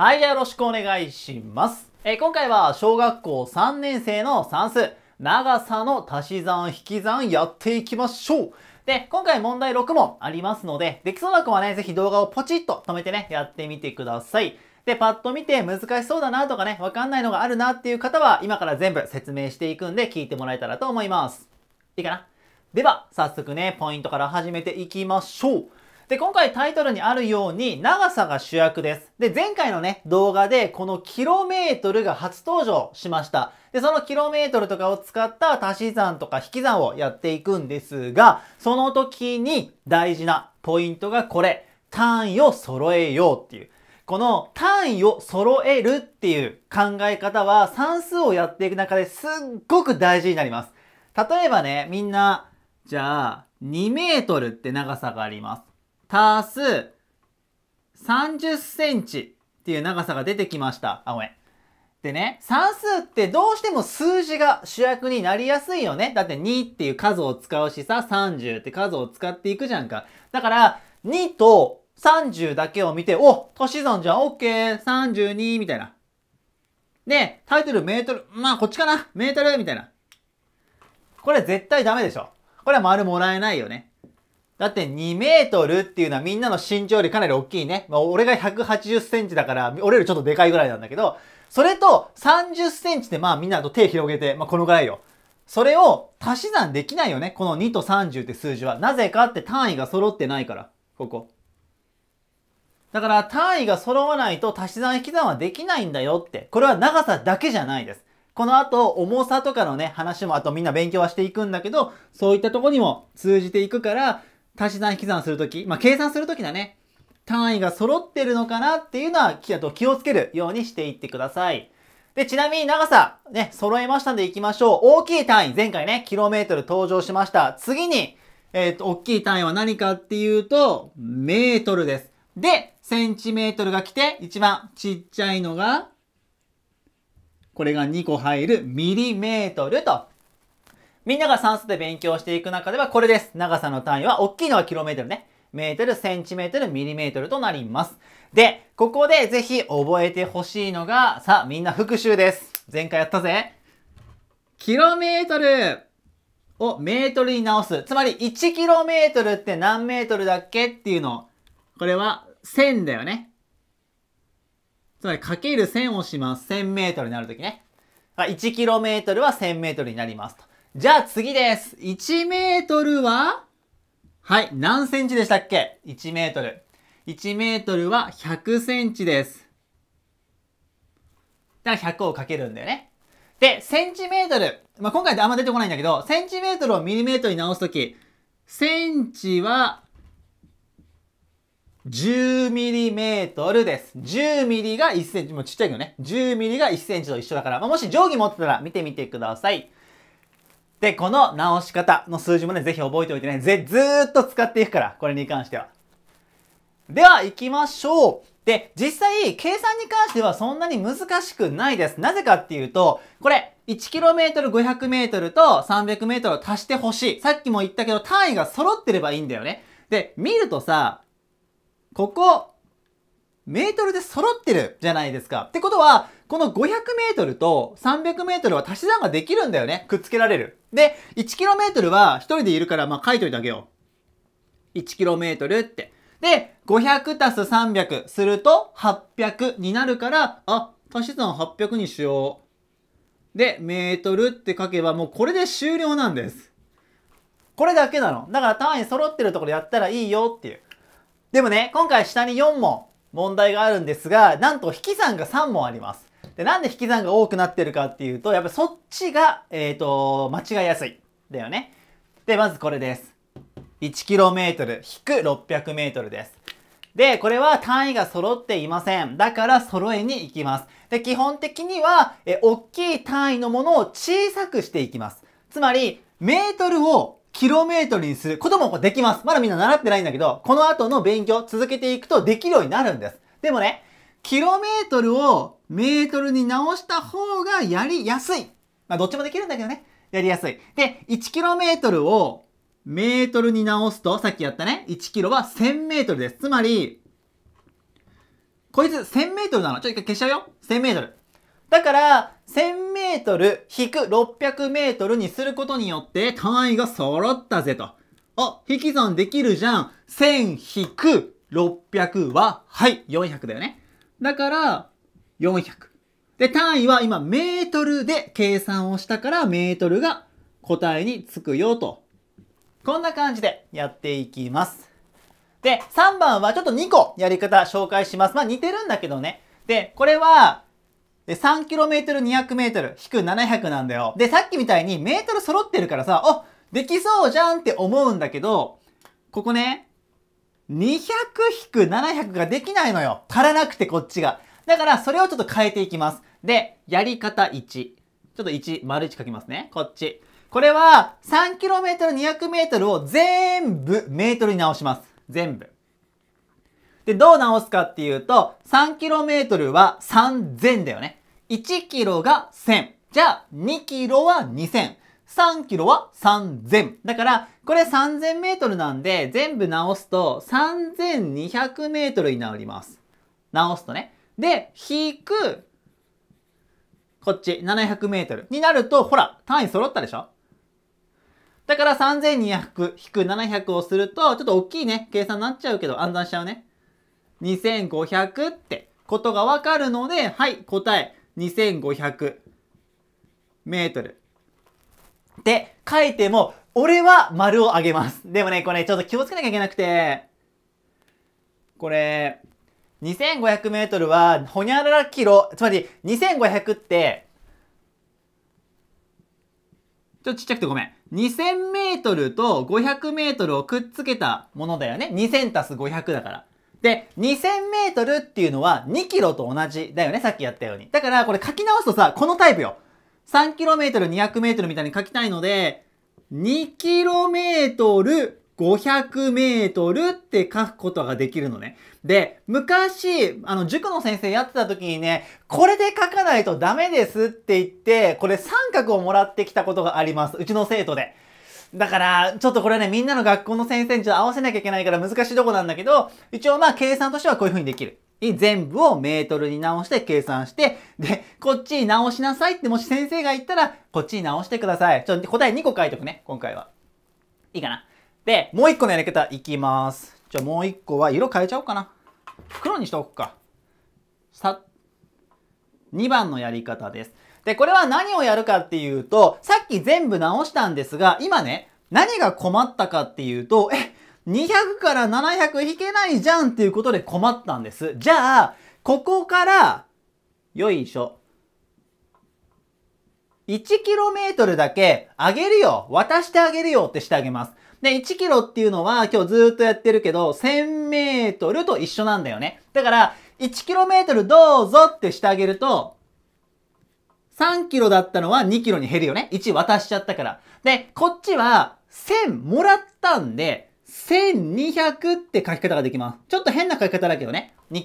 はい、じゃあよろしくお願いします。えー、今回は小学校3年生の算数、長さの足し算引き算やっていきましょう。で、今回問題6問ありますので、できそうな子はね、ぜひ動画をポチッと止めてね、やってみてください。で、パッと見て難しそうだなとかね、わかんないのがあるなっていう方は、今から全部説明していくんで聞いてもらえたらと思います。いいかなでは、早速ね、ポイントから始めていきましょう。で、今回タイトルにあるように長さが主役です。で、前回のね、動画でこのキロメートルが初登場しました。で、そのキロメートルとかを使った足し算とか引き算をやっていくんですが、その時に大事なポイントがこれ。単位を揃えようっていう。この単位を揃えるっていう考え方は算数をやっていく中ですっごく大事になります。例えばね、みんな、じゃあ、2メートルって長さがあります。足す30センチっていう長さが出てきました。あ、ごめん。でね、算数ってどうしても数字が主役になりやすいよね。だって2っていう数を使うしさ、30って数を使っていくじゃんか。だから、2と30だけを見て、お足し算じゃん、OK、32みたいな。で、タイトルメートル、まあこっちかな、メートルみたいな。これ絶対ダメでしょ。これは丸もらえないよね。だって2メートルっていうのはみんなの身長よりかなり大きいね。まあ、俺が180センチだから、俺よりちょっとでかいぐらいなんだけど、それと30センチでまあみんなと手広げて、まあこのぐらいよ。それを足し算できないよね。この2と30って数字は。なぜかって単位が揃ってないから。ここ。だから単位が揃わないと足し算引き算はできないんだよって。これは長さだけじゃないです。この後、重さとかのね、話も、あとみんな勉強はしていくんだけど、そういったとこにも通じていくから、足し算引き算するとき、まあ、計算するときだね。単位が揃ってるのかなっていうのは、気をつけるようにしていってください。で、ちなみに長さ、ね、揃えましたんで行きましょう。大きい単位、前回ね、キロメートル登場しました。次に、えっ、ー、と、大きい単位は何かっていうと、メートルです。で、センチメートルが来て、一番ちっちゃいのが、これが2個入るミリメートルとみんなが算数で勉強していく中ではこれです。長さの単位は大きいのはキロメートルね。メートル、センチメートル、ミリメートルとなります。で、ここでぜひ覚えてほしいのが、さあみんな復習です。前回やったぜ。キロメートルをメートルに直す。つまり1トルって何メートルだっけっていうの。これは1000だよね。つまりかける1000をします。1000メートルになるときね。1トルは1000メートルになりますと。じゃあ次です。1メートルははい、何センチでしたっけ ?1 メートル。1メートルは100センチです。だから100をかけるんだよね。で、センチメートル。まあ、今回であんま出てこないんだけど、センチメートルをミリメートルに直すとき、センチは10ミリメートルです。10ミリが1センチ。もうちっちゃいけどね。10ミリが1センチと一緒だから。まあ、もし定規持ってたら見てみてください。で、この直し方の数字もね、ぜひ覚えておいてね、ぜ、ずーっと使っていくから、これに関しては。では、行きましょう。で、実際、計算に関してはそんなに難しくないです。なぜかっていうと、これ、1km、500m と 300m を足してほしい。さっきも言ったけど、単位が揃ってればいいんだよね。で、見るとさ、ここ、メートルで揃ってるじゃないですか。ってことは、この 500m と 300m は足し算ができるんだよね。くっつけられる。で、1km は1人でいるから、まあ書いといてあげよう。1km って。で、500足す300すると800になるから、あ、足し算800にしよう。で、メートルって書けばもうこれで終了なんです。これだけなの。だから単位揃ってるところやったらいいよっていう。でもね、今回下に4問問題があるんですが、なんと引き算が3問あります。で、なんで引き算が多くなってるかっていうと、やっぱそっちが、えっ、ー、と、間違いやすい。だよね。で、まずこれです。1km 引く 600m です。で、これは単位が揃っていません。だから揃えに行きます。で、基本的には、え、大きい単位のものを小さくしていきます。つまり、メートルをキロメートルにすることもできます。まだみんな習ってないんだけど、この後の勉強続けていくとできるようになるんです。でもね、キロメートルをメートルに直した方がやりやすい。まあ、どっちもできるんだけどね。やりやすい。で、1km をメートルに直すと、さっきやったね、1km は 1000m です。つまり、こいつ 1000m なの。ちょ、一回消しちゃうよ。1000m。だから、1000m 引く 600m にすることによって単位が揃ったぜと。あ、引き算できるじゃん。1000引く600は、はい、400だよね。だから、400。で、単位は今メートルで計算をしたからメートルが答えにつくよと。こんな感じでやっていきます。で、3番はちょっと2個やり方紹介します。まあ似てるんだけどね。で、これは 3km200m 引く700なんだよ。で、さっきみたいにメートル揃ってるからさ、おできそうじゃんって思うんだけど、ここね、200引く700ができないのよ。足らなくてこっちが。だからそれをちょっと変えていきます。で、やり方1。ちょっと1、丸1書きますね。こっち。これは 3km、200m を全部メートルに直します。全部。で、どう直すかっていうと、3km は3000だよね。1km が1000。じゃあ、2km は2000。3キロは3000。だから、これ3000メートルなんで、全部直すと3200メートルになります。直すとね。で、引く、こっち、7 0 0ルになると、ほら、単位揃ったでしょだから3200引く700をすると、ちょっと大きいね、計算になっちゃうけど、暗算しちゃうね。2500ってことがわかるので、はい、答え2500メートル。って書いても、俺は丸をあげます。でもね、これちょっと気をつけなきゃいけなくて、これ、2500メートルは、ほにゃららキロ、つまり2500って、ちょっとちっちゃくてごめん。2000メートルと500メートルをくっつけたものだよね。2000たす500だから。で、2000メートルっていうのは2キロと同じだよね。さっきやったように。だからこれ書き直すとさ、このタイプよ。3キロメートル、200メートルみたいに書きたいので、2キロメートル、500メートルって書くことができるのね。で、昔、あの、塾の先生やってた時にね、これで書かないとダメですって言って、これ三角をもらってきたことがあります。うちの生徒で。だから、ちょっとこれはね、みんなの学校の先生にちょっと合わせなきゃいけないから難しいとこなんだけど、一応まあ計算としてはこういう風にできる。全部をメートルに直して計算して、で、こっちに直しなさいってもし先生が言ったら、こっちに直してください。ちょっと答え2個書いとくね、今回は。いいかな。で、もう一個のやり方いきます。じゃあもう一個は色変えちゃおうかな。黒にしておくか。さ、2番のやり方です。で、これは何をやるかっていうと、さっき全部直したんですが、今ね、何が困ったかっていうと、え、200から700引けないじゃんっていうことで困ったんです。じゃあ、ここから、よいしょ。1km だけあげるよ渡してあげるよってしてあげます。で、1キロっていうのは今日ずっとやってるけど、1000メートルと一緒なんだよね。だから、1キロメートルどうぞってしてあげると、3キロだったのは2キロに減るよね。1渡しちゃったから。で、こっちは1000もらったんで、1200って書き方ができます。ちょっと変な書き方だけどね。2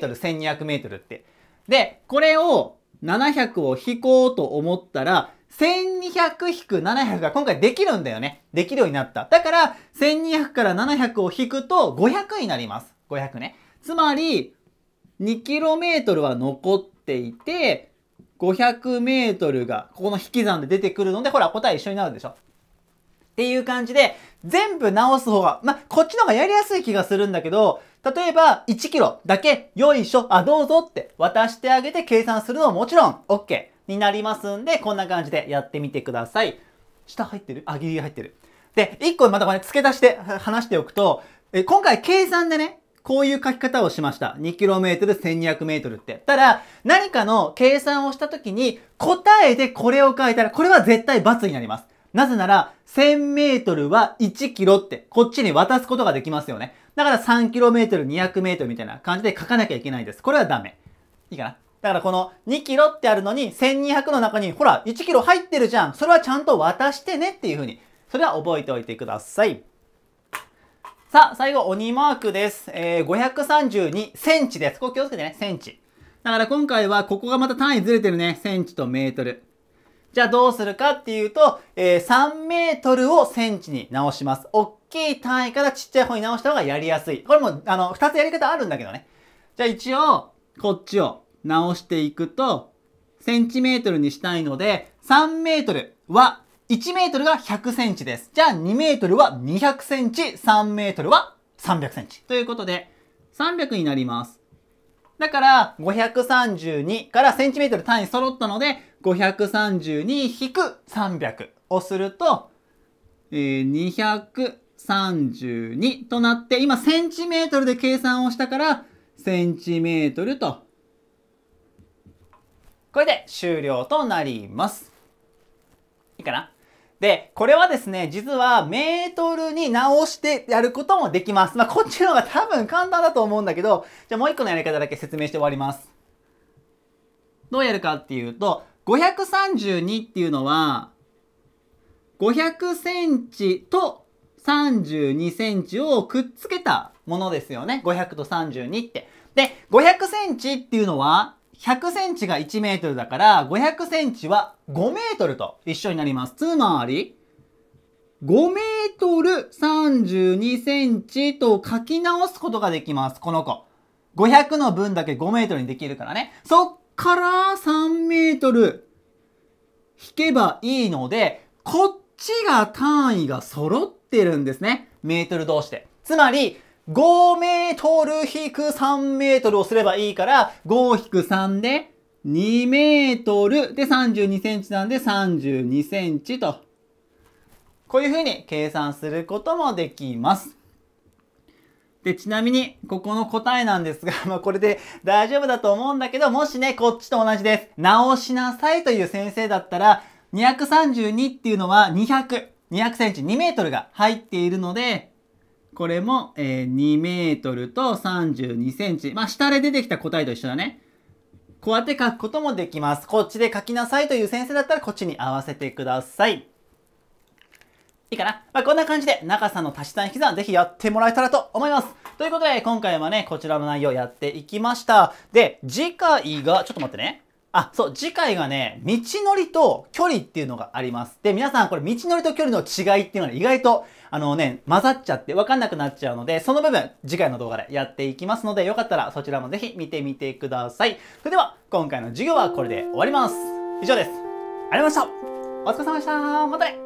トル、1 2 0 0ルって。で、これを700を引こうと思ったら、1200-700が今回できるんだよね。できるようになった。だから、1200から700を引くと500になります。500ね。つまり、2km は残っていて、500m がここの引き算で出てくるので、ほら、答え一緒になるでしょ。っていう感じで、全部直す方が、まあ、こっちの方がやりやすい気がするんだけど、例えば、1キロだけ、よいしょ、あ、どうぞって渡してあげて計算するのはもちろん、OK。になりますんで、こんな感じでやってみてください。下入ってるあ、ギリギリ入ってる。で、一個またこれ付け足して話しておくと、え今回計算でね、こういう書き方をしました。2km1200m って。ただ、何かの計算をした時に答えでこれを書いたら、これは絶対×になります。なぜなら、1000m は 1km って、こっちに渡すことができますよね。だから 3km、200m みたいな感じで書かなきゃいけないんです。これはダメ。いいかなだからこの2キロってあるのに、1200の中に、ほら、1キロ入ってるじゃん。それはちゃんと渡してねっていうふうに。それは覚えておいてください。さあ、最後、鬼マークです。えー、532センチです。ここ気をつけてね、センチ。だから今回は、ここがまた単位ずれてるね。センチとメートル。じゃあどうするかっていうと、えー、3メートルをセンチに直します。大きい単位からちっちゃい方に直した方がやりやすい。これも、あの、2つやり方あるんだけどね。じゃあ一応、こっちを直していくと、センチメートルにしたいので、3メートルは1メートルが100センチです。じゃあ2メートルは200センチ、3メートルは300センチ。ということで、300になります。だから、532からセンチメートル単位揃ったので、532-300をすると、えー、232となって、今センチメートルで計算をしたから、センチメートルとこれで終了となります。いいかなで、これはですね、実はメートルに直してやることもできます。まあ、こっちの方が多分簡単だと思うんだけど、じゃあもう一個のやり方だけ説明して終わります。どうやるかっていうと、532っていうのは、500センチと32センチをくっつけたものですよね。500と32って。で、500センチっていうのは、100センチが1メートルだから、500センチは5メートルと一緒になります。つまり、5メートル32センチと書き直すことができます。この子。500の分だけ5メートルにできるからね。そっから3メートル引けばいいので、こっちが単位が揃ってるんですね。メートル同士で。つまり、5メートル引く3メートルをすればいいから、5引く3で2メートルで32センチなんで32センチと。こういうふうに計算することもできます。で、ちなみに、ここの答えなんですが、まあ、これで大丈夫だと思うんだけど、もしね、こっちと同じです。直しなさいという先生だったら、232っていうのは200、200センチ、2メートルが入っているので、これも、えー、2メートルと32センチ。まあ、下で出てきた答えと一緒だね。こうやって書くこともできます。こっちで書きなさいという先生だったらこっちに合わせてください。いいかな、まあ、こんな感じで長さの足し算引き算ぜひやってもらえたらと思います。ということで今回はね、こちらの内容やっていきました。で、次回が、ちょっと待ってね。あ、そう、次回がね、道のりと距離っていうのがあります。で、皆さんこれ道のりと距離の違いっていうのは、意外と、あのね、混ざっちゃって分かんなくなっちゃうので、その部分、次回の動画でやっていきますので、よかったらそちらもぜひ見てみてください。それでは、今回の授業はこれで終わります。以上です。ありがとうございました。お疲れ様でした。またね